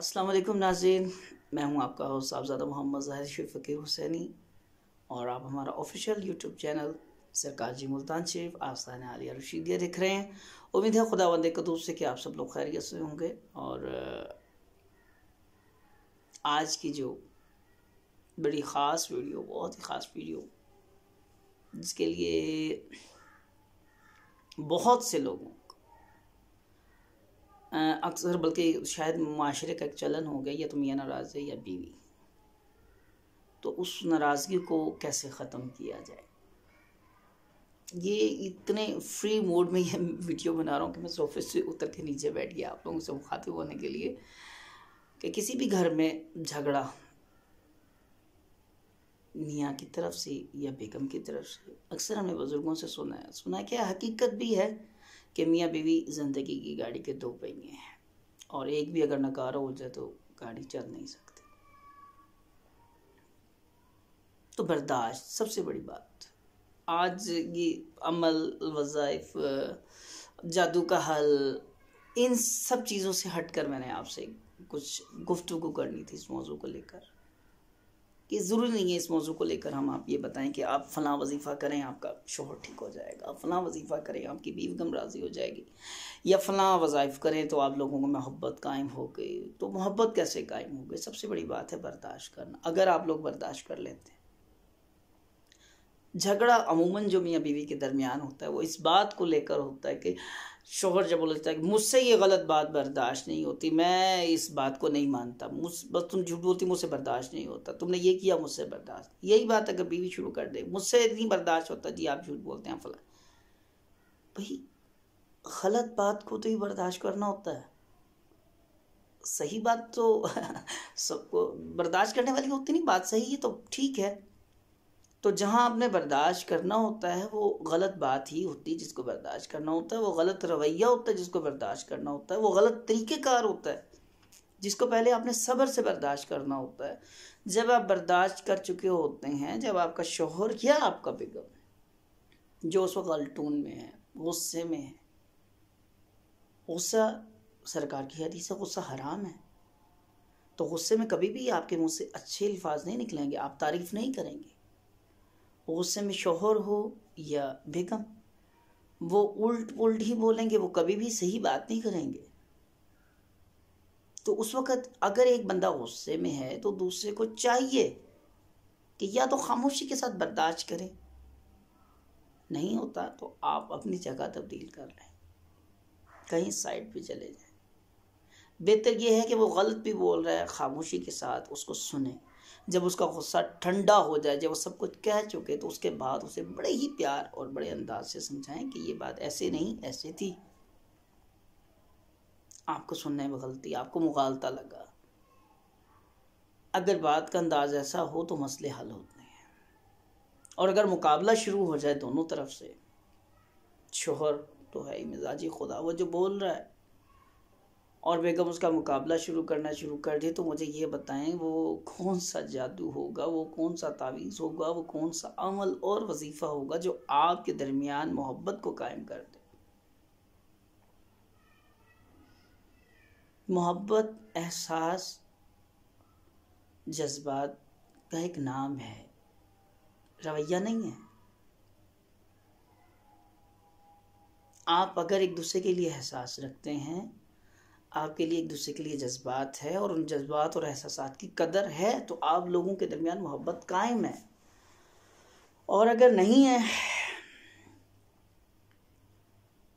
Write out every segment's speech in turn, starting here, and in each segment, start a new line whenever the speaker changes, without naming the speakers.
असलम नाजीन मैं हूं आपका होस्ट साहबजादा मोहम्मद ज़ाहिर शफी हुसैनी और आप हमारा ऑफिशियल यूट्यूब चैनल सरकार जी मुल्तान शरीफ आसान आलिया रशीदिया देख रहे हैं उम्मीद है खुदा वंदे कदूब से कि आप सब लोग खैरियत से होंगे और आज की जो बड़ी ख़ास वीडियो बहुत ही ख़ास वीडियो जिसके लिए बहुत से लोगों अक्सर बल्कि शायद माशरे का एक चलन हो गया या तो मियाँ नाराज़ है या बीवी तो उस नाराज़गी को कैसे ख़त्म किया जाए ये इतने फ्री मोड में ये वीडियो बना रहा हूँ कि मैं सोफे से उतर के नीचे बैठ गया आप लोगों से मुखातिब होने के लिए कि किसी भी घर में झगड़ा मियाँ की तरफ से या बेगम की तरफ से अक्सर हमने बुज़ुर्गों से सुना है सुना है क्या हकीकत भी है कि मियाँ बीवी ज़िंदगी की गाड़ी के दो पहिए हैं और एक भी अगर नकारा हो जाए तो गाड़ी चल नहीं सकती तो बर्दाश्त सबसे बड़ी बात आज ये अमल वज़ाइफ जादू का हल इन सब चीज़ों से हट कर मैंने आपसे कुछ गुफ्तु करनी थी इस मौजू को लेकर कि ज़रूरी नहीं है इस मौजू को लेकर हम आप ये बताएं कि आप फ़लाँ वजीफ़ा करें आपका शोहर ठीक हो जाएगा आप फ़लाँ वजीफ़ा करें आपकी बीवी गम राज़ी हो जाएगी या फ़लाँ वज़ाइफ करें तो आप लोगों को मोहब्बत कायम हो गई तो मोहब्बत कैसे कायम हो गई सबसे बड़ी बात है बर्दाश्त करना अगर आप लोग बर्दाश्त कर लेते हैं झगड़ा अमूमन जो मियाँ बीवी के दरमियान होता है वो इस बात को लेकर होता है कि शोहर जब बोलता है कि मुझसे ये गलत बात बर्दाश्त नहीं होती मैं इस बात को नहीं मानता मुझ बस तुम झूठ बोलती मुझसे बर्दाश्त नहीं होता तुमने ये किया मुझसे बर्दाश्त यही बात अगर बीवी शुरू कर दे मुझसे नहीं बर्दाश्त होता जी आप झूठ बोलते हैं फला भाई गलत बात को तो ही बर्दाश्त करना होता है सही बात तो सबको बर्दाश्त करने वाली होती नहीं बात सही है तो ठीक है तो जहाँ आपने बर्दाश्त करना होता है वो गलत बात ही होती है जिसको बर्दाश्त करना होता है वो गलत रवैया होता है जिसको बर्दाश्त करना होता है वो गलत तरीक़ेकार होता है जिसको पहले आपने सब्र से बर्दाश्त करना होता है जब आप बर्दाश्त कर चुके होते हैं जब आपका शोहर या आपका बेगम जो उस वक्त अल्टून में है गुस्से में है गुस्सा सरकार की हदीस है गुस्सा हराम है तो गुस्से में कभी भी आपके मुंह से अच्छे अल्फाज नहीं निकलेंगे आप तारीफ़ नहीं करेंगे वो गुस्से में शोहर हो या बेगम वो उल्ट उल्ट ही बोलेंगे वो कभी भी सही बात नहीं करेंगे तो उस वक़्त अगर एक बंदा गुस्से में है तो दूसरे को चाहिए कि या तो खामोशी के साथ बर्दाश्त करें नहीं होता तो आप अपनी जगह तब्दील कर लें कहीं साइड पे चले जाएं बेहतर यह है कि वो गलत भी बोल रहा है खामोशी के साथ उसको सुने जब उसका गुस्सा ठंडा हो जाए जब वो सब कुछ कह चुके तो उसके बाद उसे बड़े ही प्यार और बड़े अंदाज से समझाएं कि ये बात ऐसे नहीं ऐसे थी आपको सुनने में गलती आपको मुगालता लगा अगर बात का अंदाज ऐसा हो तो मसले हल होते हैं और अगर मुकाबला शुरू हो जाए दोनों तरफ से शोहर तो है ही मिजाजी खुदा वो जो बोल रहा है और बेगम उसका मुकाबला शुरू करना शुरू कर दे तो मुझे ये बताएं वो कौन सा जादू होगा वो कौन सा तावीज़ होगा वो कौन सा अमल और वजीफ़ा होगा जो आपके दरमियान मोहब्बत को कायम कर दे मोहब्बत एहसास जज्बात का एक नाम है रवैया नहीं है आप अगर एक दूसरे के लिए एहसास रखते हैं आपके लिए एक दूसरे के लिए जज्बात है और उन जज्बात और एहसास की कदर है तो आप लोगों के दरमियान मोहब्बत कायम है और अगर नहीं है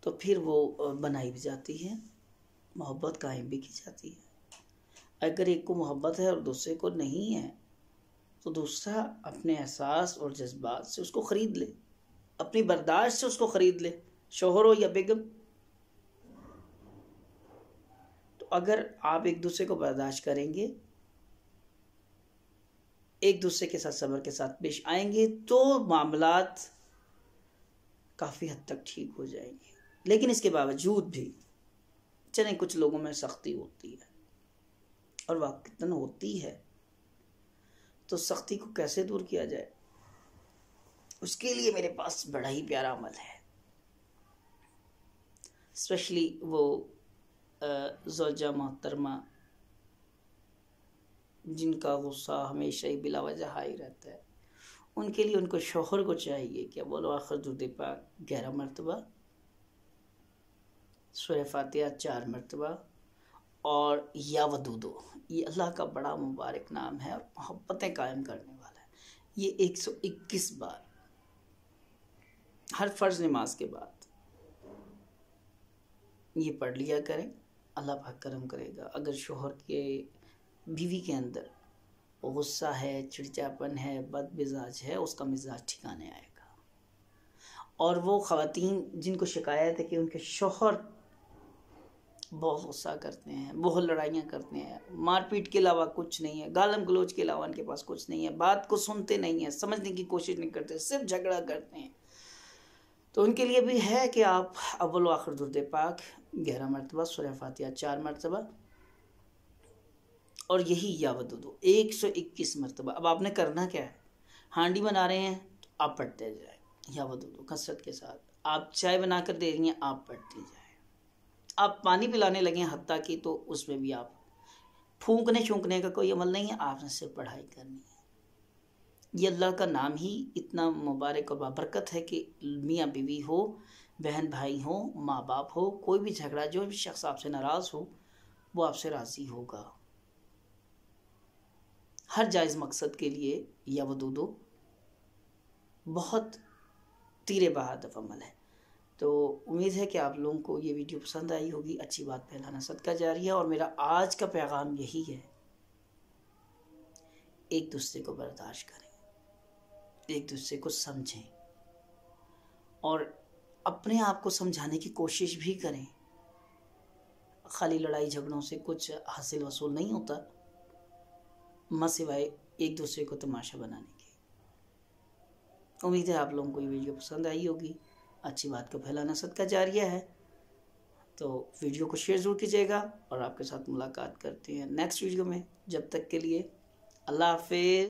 तो फिर वो बनाई भी जाती है मोहब्बत कायम भी की जाती है अगर एक को मोहब्बत है और दूसरे को नहीं है तो दूसरा अपने एहसास और जज्बात से उसको ख़रीद ले अपनी बर्दाश्त से उसको ख़रीद ले शोहर हो या बेगम अगर आप एक दूसरे को बर्दाश्त करेंगे एक दूसरे के साथ सबर के साथ पेश आएंगे तो मामला काफ़ी हद तक ठीक हो जाएंगे लेकिन इसके बावजूद भी चले कुछ लोगों में सख्ती होती है और वाकतन होती है तो सख्ती को कैसे दूर किया जाए उसके लिए मेरे पास बड़ा ही प्यारा अमल है स्पेशली वो जोजा मोहतरमा जिनका गुस्सा हमेशा ही बिला वजह हाई रहता है उनके लिए उनको शोहर को चाहिए क्या बोलो आखिर दूध ग्यारह मरतबा सुर फातिया चार मरतबा और या वदूदो ये अल्लाह का बड़ा मुबारक नाम है और मोहब्बतें कायम करने वाला है ये एक सौ इक्कीस बार हर फ़र्ज नमाज के बाद ये पढ़ लिया करें अल्लाह पाक करम करेगा अगर शोहर के बीवी के अंदर गुस्सा है चिड़चापन है बद मिजाज है उसका मिजाज ठिकाने आएगा और वो ख़वातीन जिनको शिकायत है कि उनके शोहर बहुत गुस्सा करते हैं बहुत लड़ाइयाँ करते हैं मारपीट के अलावा कुछ नहीं है गालम गलोच के अलावा उनके पास कुछ नहीं है बात को सुनते नहीं हैं समझने की कोशिश नहीं करते सिर्फ झगड़ा करते हैं तो उनके लिए भी है कि आप अव्वल आखिर दुर्द पाक ग्यारह मरतबा सुरह फातिया चार मरतबा और यही या दो एक सौ इक्कीस मरतबा अब आपने करना क्या है हांडी बना रहे हैं तो आप पढ़ते जाए या दो कसरत के साथ आप चाय बना कर दे रही हैं आप पढ़ते जाए आप पानी पिलाने लगे हती की तो उसमें भी आप फूकने छूकने का कोई अमल नहीं है आपने सिर्फ पढ़ाई करनी है ये अल्लाह का नाम ही इतना मुबारक और बाबरकत है कि मियाँ बीवी हो बहन भाई हो माँ बाप हो कोई भी झगड़ा जो भी शख्स आपसे नाराज़ हो वो आपसे राज़ी होगा हर जायज़ मकसद के लिए या वो दो बहुत तीरे बहादफ अमल है तो उम्मीद है कि आप लोगों को ये वीडियो पसंद आई होगी अच्छी बात फैलाना सदका जा रही है और मेरा आज का पैगाम यही है एक दूसरे को बर्दाश्त करें एक दूसरे को समझें और अपने आप को समझाने की कोशिश भी करें खाली लड़ाई झगड़ों से कुछ हासिल वसूल नहीं होता माँ सिवाय एक दूसरे को तमाशा बनाने के उम्मीद है आप लोगों को ये वीडियो पसंद आई होगी अच्छी बात को फैलाना सदका जारी है तो वीडियो को शेयर ज़रूर कीजिएगा और आपके साथ मुलाकात करते हैं नेक्स्ट वीडियो में जब तक के लिए अल्लाह हाफिज़